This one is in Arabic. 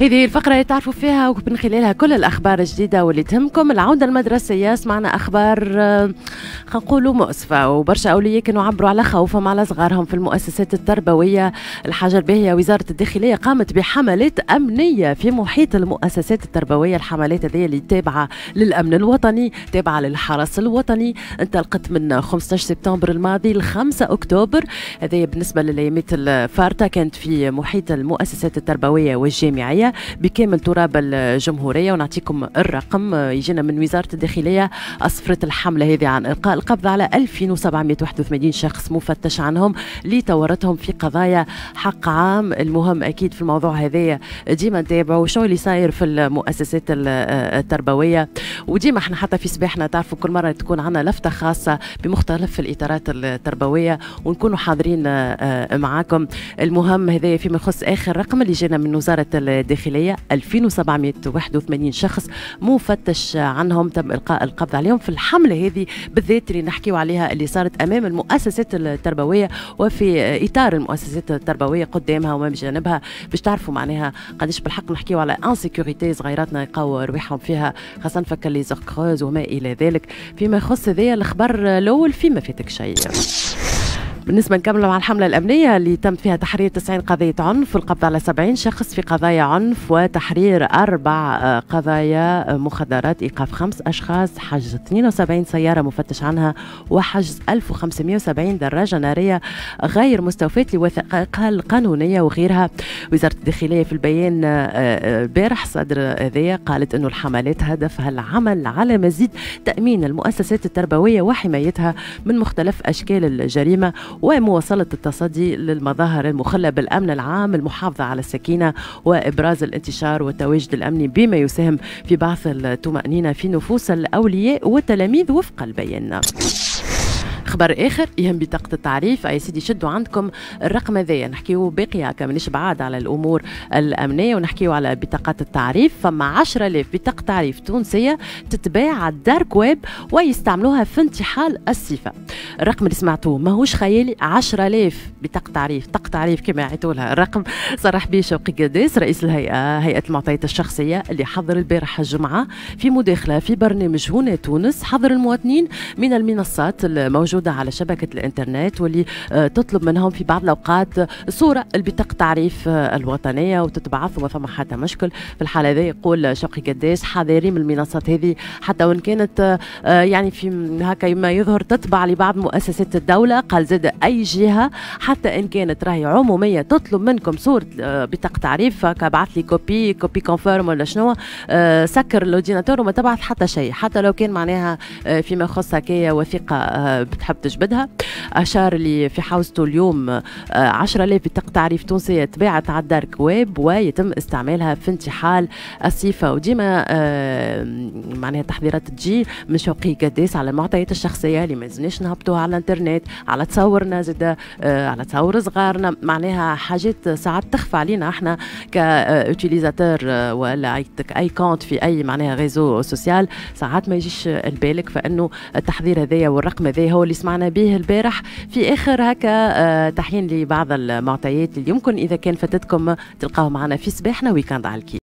هذه الفقرة تعرفوا فيها ومن خلالها كل الأخبار الجديدة واللي تهمكم العودة المدرسية سمعنا أخبار آه، خنقولوا مؤسفة وبرشا أولياء كانوا عبروا على خوفهم على صغارهم في المؤسسات التربوية الحاجة الباهية وزارة الداخلية قامت بحملات أمنية في محيط المؤسسات التربوية الحملات هذه اللي تابعة للأمن الوطني تابعة للحرس الوطني انطلقت من 15 سبتمبر الماضي ل 5 أكتوبر هذه بالنسبة للأيامات الفارتة كانت في محيط المؤسسات التربوية والجامعية بكامل تراب الجمهوريه ونعطيكم الرقم يجينا من وزاره الداخليه اسفرت الحمله هذه عن القاء القبض على 2781 شخص مفتش عنهم لتورطهم في قضايا حق عام المهم اكيد في الموضوع هذايا ديما نتابعوا شنو اللي صاير في المؤسسات التربويه وديما احنا حتى في صباحنا تعرفوا كل مره تكون عندنا لفته خاصه بمختلف الاطارات التربويه ونكونوا حاضرين آه، معاكم المهم هذايا فيما يخص اخر رقم اللي جانا من وزاره الداخليه الداخلية 2781 شخص مفتش عنهم تم إلقاء القبض عليهم في الحملة هذه بالذات اللي نحكيو عليها اللي صارت أمام المؤسسات التربوية وفي إطار المؤسسات التربويه قدامها وما بجانبها باش تعرفوا معناها قداش بالحق نحكيو على انسيكوريتي صغيراتنا يلقاو رواحهم فيها خاصه فكر لي زوكروز وما الى ذلك فيما يخص هذايا الخبر الاول فيما فاتك شيء بالنسبة نكمل مع الحملة الأمنية اللي تم فيها تحرير 90 قضية عنف والقبض على 70 شخص في قضايا عنف وتحرير أربع آه، قضايا آه، مخدرات إيقاف خمس أشخاص حجز 72 سيارة مفتش عنها وحجز 1570 دراجة نارية غير مستوفاة لوثائقها القانونية وغيرها وزارة الداخلية في البيان آه، بارح صدر هذايا قالت أنه الحملات هدفها العمل على مزيد تأمين المؤسسات التربوية وحمايتها من مختلف أشكال الجريمة ومواصلة التصدي للمظاهر المخلة بالأمن العام المحافظة على السكينة وإبراز الانتشار والتواجد الأمني بما يساهم في بعث الطمأنينة في نفوس الأولياء والتلاميذ وفق البيان خبر اخر يهم بطاقه التعريف اي سيدي شدوا عندكم الرقم هذايا نحكيو باقي هكا مانيش بعاد على الامور الامنيه ونحكيو على بطاقات التعريف فما 10000 بطاقه تعريف تونسيه تتباع على الدارك ويب ويستعملوها في انتحال الصفه الرقم اللي سمعتوه ماهوش خيالي 10000 بطاقه تعريف طاقه تعريف كما عيطوا لها الرقم صرح به شوقي قداس رئيس الهيئه هيئه المعطيات الشخصيه اللي حضر البارحه الجمعه في مداخله في برنامج هنا تونس حضر المواطنين من المنصات الموجوده موجوده على شبكه الانترنت واللي آه، تطلب منهم في بعض الاوقات صوره البطاقه تعريف آه، الوطنيه وتتبعث وما فما حتى مشكل في الحاله هذه يقول شوقي قداش حذاري من المنصات هذه حتى وان كانت آه، يعني في هكا ما يظهر تتبع لبعض مؤسسات الدوله قال زاد اي جهه حتى ان كانت راهي عموميه تطلب منكم صوره بطاقه تعريف كبعث لي كوبي كوبي كونفيرم ولا شنو سكر الاورديناتور وما تبعث حتى شيء حتى لو كان معناها فيما يخص هكايا وثيقه تحب تجبدها أشار اللي في حوزته اليوم 10000 آه، بطاقة تعريف تونسية تباعت على الدارك ويب ويتم استعمالها في انتحال الصفة وديما آه، معناها تحذيرات تجي من شوقي قداس على المعطيات الشخصية اللي ما لازمناش نهبطوها على الانترنت على تصورنا زادة آه، على تصور صغارنا معناها حاجات ساعات تخفى علينا احنا كاوتيليزاتور ولا اي كونت في اي معناها غيزو سوسيال ساعات ما يجيش البالك فانه التحذير هذايا والرقم هذايا هو اللي سمعنا به البارح في اخر هكا آه، تحيين لبعض المعطيات اللي يمكن اذا كان فاتتكم تلقاو معنا في صباحنا ويكاند على الكي